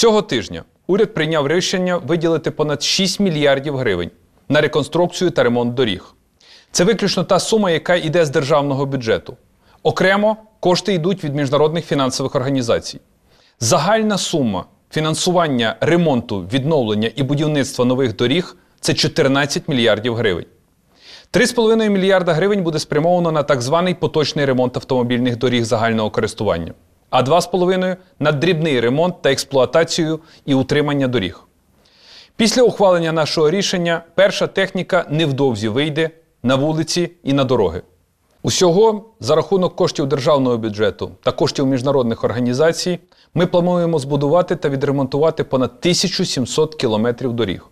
Цього тижня уряд прийняв рішення виділити понад 6 мільярдів гривень на реконструкцію та ремонт доріг. Це виключно та сума, яка йде з державного бюджету. Окремо кошти йдуть від міжнародних фінансових організацій. Загальна сума фінансування ремонту, відновлення і будівництва нових доріг це 14 мільярдів гривень. 3,5 мільярда гривень буде спрямовано на так званий поточний ремонт автомобільних доріг загального користування а 2,5 на дрібний ремонт та експлуатацію і утримання доріг. Після ухвалення нашого рішення перша техніка невдовзі вийде на вулиці і на дороги. Усього за рахунок коштів державного бюджету та коштів міжнародних організацій ми плануємо збудувати та відремонтувати понад 1700 кілометрів доріг.